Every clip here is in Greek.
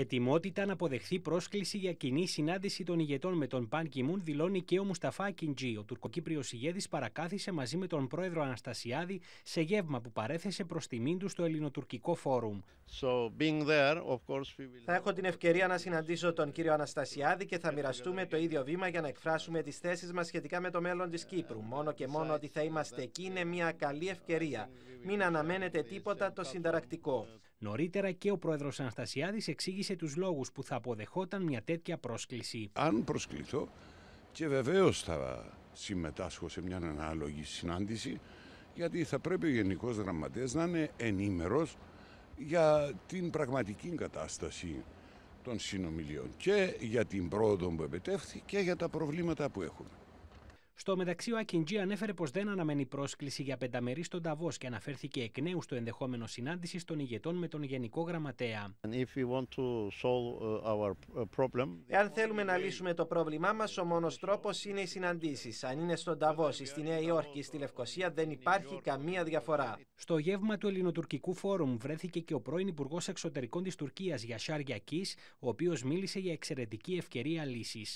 Ετοιμότητα να αποδεχθεί πρόσκληση για κοινή συνάντηση των ηγετών με τον Παν Κιμούν δηλώνει και ο Μουσταφά Κιντζή. Ο τουρκοκύπριος ηγέτης παρακάθισε μαζί με τον πρόεδρο Αναστασιάδη σε γεύμα που παρέθεσε προς τιμήν του στο ελληνοτουρκικό φόρουμ. So, being there, of course we will... Θα έχω την ευκαιρία να συναντήσω τον κύριο Αναστασιάδη και θα μοιραστούμε το ίδιο βήμα για να εκφράσουμε τις θέσεις μας σχετικά με το μέλλον της Κύπρου. Μόνο και μόνο ότι θα είμαστε εκεί είναι μια καλή ευκαιρία. Μην αναμένετε τίποτα το συνταρακτικό. Νωρίτερα και ο πρόεδρος Αναστασιάδης εξήγησε τους λόγους που θα αποδεχόταν μια τέτοια πρόσκληση. Αν προσκληθώ και βεβαίως θα συμμετάσχω σε μια ανάλογη συνάντηση, γιατί θα πρέπει ο Γενικός Γραμματέας να είναι ενήμερος για την πραγματική κατάσταση των συνομιλίων και για την πρόοδο που επιτεύχθη και για τα προβλήματα που έχουμε. Στο μεταξύ, ο Ακιντζή ανέφερε πως δεν αναμένει πρόσκληση για πενταμερή στον Ταβό και αναφέρθηκε εκ νέου στο ενδεχόμενο συνάντησης των ηγετών με τον Γενικό Γραμματέα. Εάν θέλουμε να λύσουμε το πρόβλημά μας, ο μόνος τρόπος είναι οι συναντήσεις. Αν είναι στον Ταβό ή στη Νέα Υόρκη ή στη Λευκοσία, δεν υπάρχει καμία διαφορά. Στο γεύμα του Ελληνοτουρκικού Φόρουμ βρέθηκε και ο πρώην Υπουργός Εξωτερικών της Τουρκίας, Γιασάρ Γιακής, ο οποίος μίλησε για εξαιρετική ευκαιρία λύσης.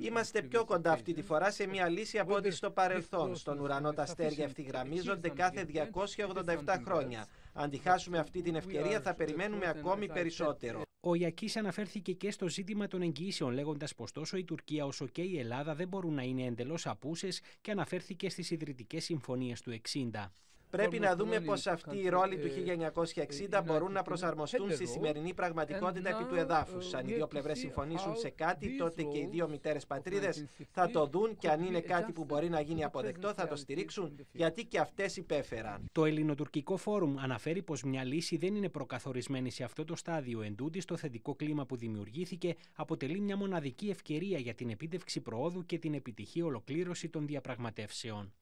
Είμαστε πιο κοντά αυτή τη φορά σε μια λύση από ό,τι στο παρελθόν. Στον ουρανό τα αστέρια ευθυγραμμίζονται κάθε 287 χρόνια. Αν τη χάσουμε αυτή την ευκαιρία θα περιμένουμε ακόμη περισσότερο. Ο Ιακής αναφέρθηκε και στο ζήτημα των εγγυήσεων, λέγοντας πως τόσο η Τουρκία όσο και η Ελλάδα δεν μπορούν να είναι εντελώς απούσες και αναφέρθηκε στις ιδρυτικές συμφωνίες του 60. Πρέπει να δούμε πως αυτοί οι ρόλοι του 1960 μπορούν να προσαρμοστούν στη σημερινή πραγματικότητα επί του εδάφου. Αν οι δύο πλευρέ συμφωνήσουν σε κάτι, τότε και οι δύο μητέρε πατρίδε θα το δουν και αν είναι κάτι που μπορεί να γίνει αποδεκτό, θα το στηρίξουν, γιατί και αυτέ υπέφεραν. Το Ελληνοτουρκικό Φόρουμ αναφέρει πω μια λύση δεν είναι προκαθορισμένη σε αυτό το στάδιο. Εντούτοι, το θετικό κλίμα που δημιουργήθηκε αποτελεί μια μοναδική ευκαιρία για την επίτευξη προόδου και την επιτυχή ολοκλήρωση των διαπραγματεύσεων.